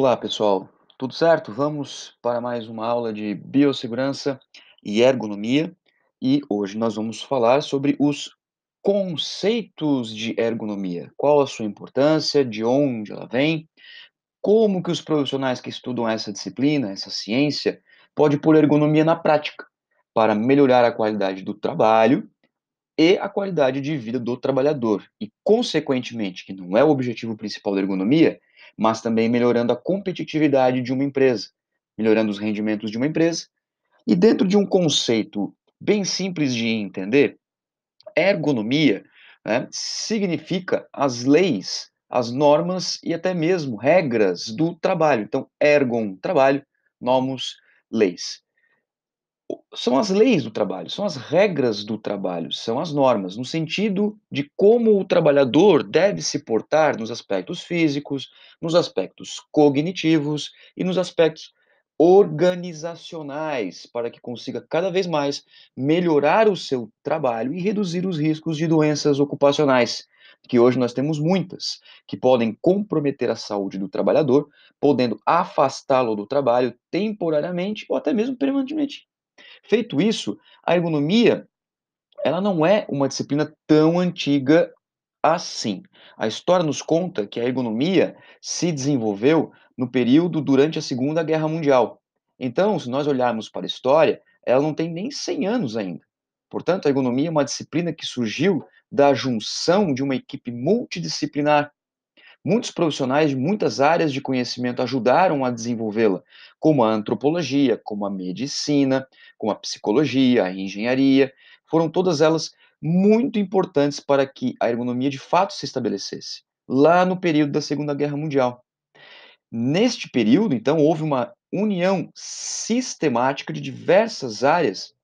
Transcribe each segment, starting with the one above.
Olá, pessoal. Tudo certo? Vamos para mais uma aula de biossegurança e ergonomia. E hoje nós vamos falar sobre os conceitos de ergonomia. Qual a sua importância, de onde ela vem, como que os profissionais que estudam essa disciplina, essa ciência, pode pôr ergonomia na prática para melhorar a qualidade do trabalho e a qualidade de vida do trabalhador. E consequentemente, que não é o objetivo principal da ergonomia, mas também melhorando a competitividade de uma empresa, melhorando os rendimentos de uma empresa. E dentro de um conceito bem simples de entender, ergonomia né, significa as leis, as normas e até mesmo regras do trabalho. Então, ergon, trabalho, nomos, leis são as leis do trabalho, são as regras do trabalho, são as normas, no sentido de como o trabalhador deve se portar nos aspectos físicos, nos aspectos cognitivos e nos aspectos organizacionais, para que consiga cada vez mais melhorar o seu trabalho e reduzir os riscos de doenças ocupacionais, que hoje nós temos muitas, que podem comprometer a saúde do trabalhador, podendo afastá-lo do trabalho temporariamente ou até mesmo permanentemente. Feito isso, a ergonomia ela não é uma disciplina tão antiga assim. A história nos conta que a ergonomia se desenvolveu no período durante a Segunda Guerra Mundial. Então, se nós olharmos para a história, ela não tem nem 100 anos ainda. Portanto, a ergonomia é uma disciplina que surgiu da junção de uma equipe multidisciplinar Muitos profissionais de muitas áreas de conhecimento ajudaram a desenvolvê-la, como a antropologia, como a medicina, como a psicologia, a engenharia. Foram todas elas muito importantes para que a ergonomia de fato se estabelecesse, lá no período da Segunda Guerra Mundial. Neste período, então, houve uma união sistemática de diversas áreas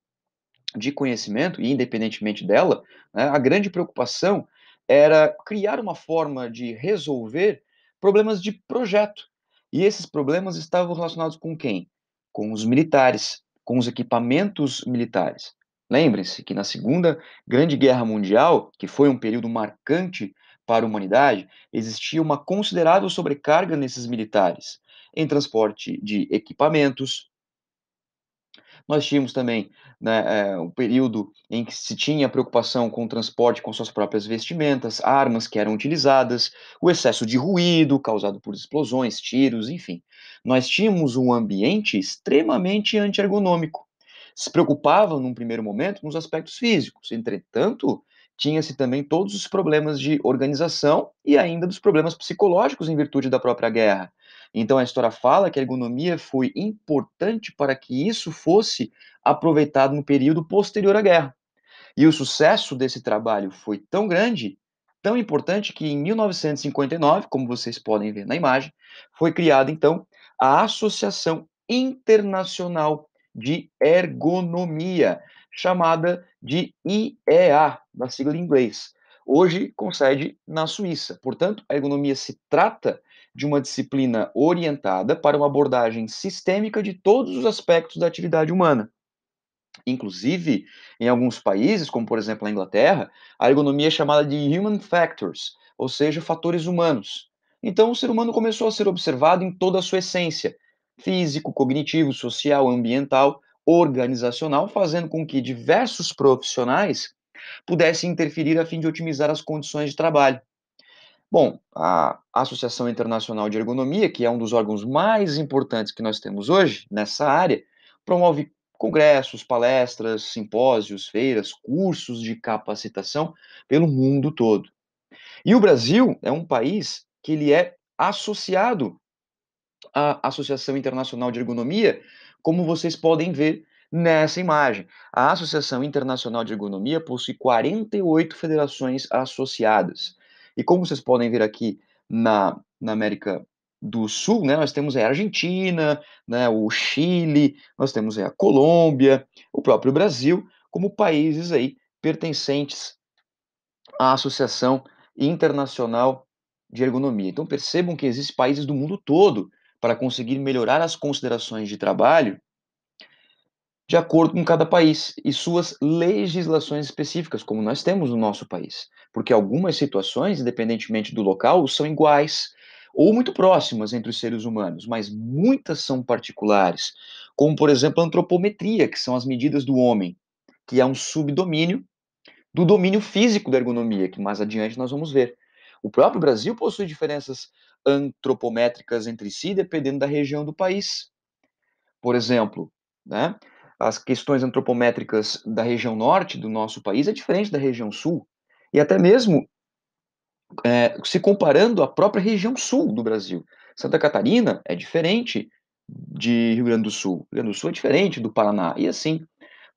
de conhecimento, e independentemente dela, né, a grande preocupação era criar uma forma de resolver problemas de projeto. E esses problemas estavam relacionados com quem? Com os militares, com os equipamentos militares. Lembrem-se que na Segunda Grande Guerra Mundial, que foi um período marcante para a humanidade, existia uma considerável sobrecarga nesses militares em transporte de equipamentos, nós tínhamos também né, é, eh, um período em que se tinha preocupação com o transporte, com suas próprias vestimentas, armas que eram utilizadas, o excesso de ruído causado por explosões, tiros, enfim. Nós tínhamos um ambiente extremamente antiergonômico. Se preocupavam, num primeiro momento, nos aspectos físicos. Entretanto, tinha-se também todos os problemas de organização e ainda dos problemas psicológicos em virtude da própria guerra. Então a história fala que a ergonomia foi importante para que isso fosse aproveitado no período posterior à guerra. E o sucesso desse trabalho foi tão grande, tão importante que em 1959, como vocês podem ver na imagem, foi criada então a Associação Internacional de Ergonomia, chamada de IEA, na sigla em inglês, hoje com sede na Suíça. Portanto, a ergonomia se trata de uma disciplina orientada para uma abordagem sistêmica de todos os aspectos da atividade humana. Inclusive, em alguns países, como por exemplo a Inglaterra, a ergonomia é chamada de human factors, ou seja, fatores humanos. Então, o ser humano começou a ser observado em toda a sua essência: físico, cognitivo, social, ambiental, organizacional, fazendo com que diversos profissionais pudessem interferir a fim de otimizar as condições de trabalho. Bom, a Associação Internacional de Ergonomia, que é um dos órgãos mais importantes que nós temos hoje nessa área, promove congressos, palestras, simpósios, feiras, cursos de capacitação pelo mundo todo. E o Brasil é um país que ele é associado à Associação Internacional de Ergonomia como vocês podem ver nessa imagem. A Associação Internacional de Ergonomia possui 48 federações associadas. E como vocês podem ver aqui na, na América do Sul, né, nós temos a Argentina, né, o Chile, nós temos a Colômbia, o próprio Brasil, como países aí pertencentes à Associação Internacional de Ergonomia. Então percebam que existem países do mundo todo para conseguir melhorar as considerações de trabalho de acordo com cada país e suas legislações específicas, como nós temos no nosso país. Porque algumas situações, independentemente do local, são iguais ou muito próximas entre os seres humanos, mas muitas são particulares, como, por exemplo, a antropometria, que são as medidas do homem, que é um subdomínio do domínio físico da ergonomia, que mais adiante nós vamos ver. O próprio Brasil possui diferenças antropométricas entre si, dependendo da região do país. Por exemplo, né, as questões antropométricas da região norte do nosso país é diferente da região sul. E até mesmo é, se comparando à própria região sul do Brasil. Santa Catarina é diferente de Rio Grande do Sul. Rio Grande do Sul é diferente do Paraná, e assim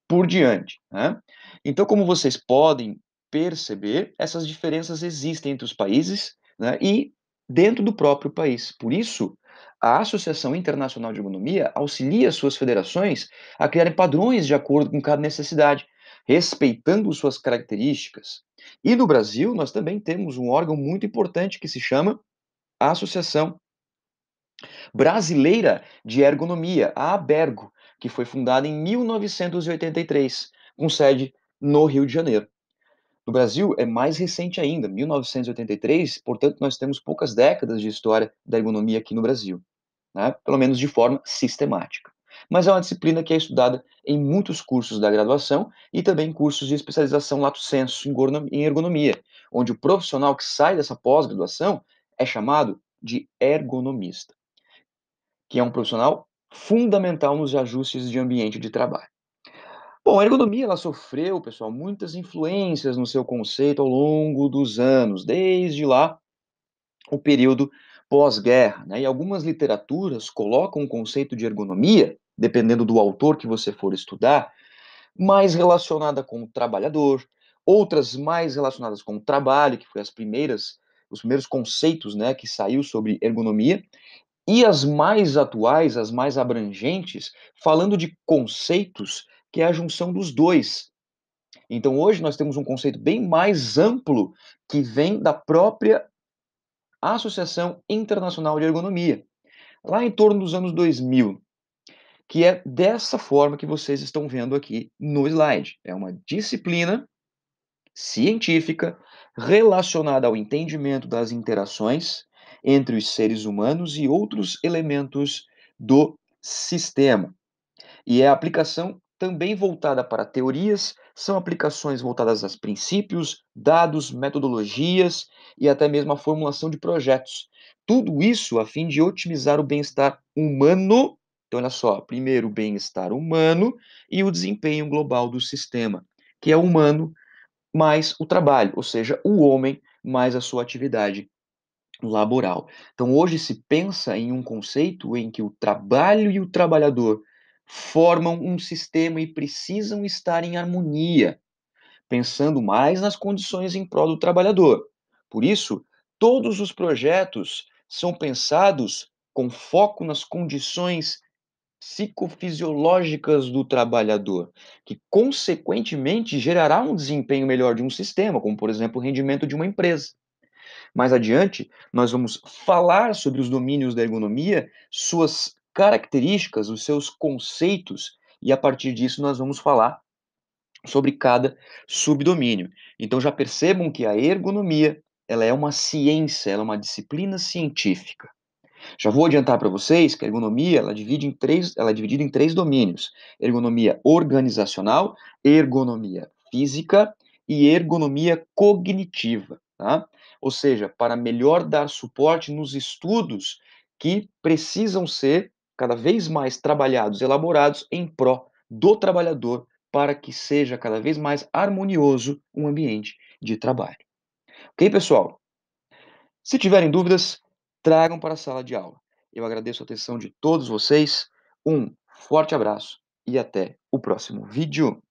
por diante. Né? Então, como vocês podem perceber, essas diferenças existem entre os países né, e dentro do próprio país. Por isso, a Associação Internacional de Ergonomia auxilia suas federações a criarem padrões de acordo com cada necessidade, respeitando suas características. E no Brasil, nós também temos um órgão muito importante que se chama a Associação Brasileira de Ergonomia, a ABERGO, que foi fundada em 1983, com sede no Rio de Janeiro. No Brasil, é mais recente ainda, 1983, portanto, nós temos poucas décadas de história da ergonomia aqui no Brasil, né? pelo menos de forma sistemática. Mas é uma disciplina que é estudada em muitos cursos da graduação e também cursos de especialização lato sensu em ergonomia, onde o profissional que sai dessa pós-graduação é chamado de ergonomista, que é um profissional fundamental nos ajustes de ambiente de trabalho. Bom, a ergonomia ela sofreu, pessoal, muitas influências no seu conceito ao longo dos anos, desde lá o período pós-guerra. Né? E algumas literaturas colocam o conceito de ergonomia, dependendo do autor que você for estudar, mais relacionada com o trabalhador, outras mais relacionadas com o trabalho, que foi as primeiras, os primeiros conceitos né, que saiu sobre ergonomia, e as mais atuais, as mais abrangentes, falando de conceitos que é a junção dos dois. Então, hoje nós temos um conceito bem mais amplo que vem da própria Associação Internacional de Ergonomia, lá em torno dos anos 2000, que é dessa forma que vocês estão vendo aqui no slide. É uma disciplina científica relacionada ao entendimento das interações entre os seres humanos e outros elementos do sistema. E é a aplicação também voltada para teorias, são aplicações voltadas aos princípios, dados, metodologias e até mesmo a formulação de projetos. Tudo isso a fim de otimizar o bem-estar humano. Então, olha só, primeiro o bem-estar humano e o desempenho global do sistema, que é humano mais o trabalho, ou seja, o homem mais a sua atividade laboral. Então, hoje se pensa em um conceito em que o trabalho e o trabalhador formam um sistema e precisam estar em harmonia, pensando mais nas condições em prol do trabalhador. Por isso, todos os projetos são pensados com foco nas condições psicofisiológicas do trabalhador, que consequentemente gerará um desempenho melhor de um sistema, como por exemplo o rendimento de uma empresa. Mais adiante, nós vamos falar sobre os domínios da ergonomia, suas características, os seus conceitos, e a partir disso nós vamos falar sobre cada subdomínio. Então já percebam que a ergonomia, ela é uma ciência, ela é uma disciplina científica. Já vou adiantar para vocês que a ergonomia ela, divide em três, ela é dividida em três domínios: ergonomia organizacional, ergonomia física e ergonomia cognitiva. Tá? Ou seja, para melhor dar suporte nos estudos que precisam ser cada vez mais trabalhados, elaborados em pró do trabalhador, para que seja cada vez mais harmonioso um ambiente de trabalho. Ok, pessoal? Se tiverem dúvidas, tragam para a sala de aula. Eu agradeço a atenção de todos vocês. Um forte abraço e até o próximo vídeo.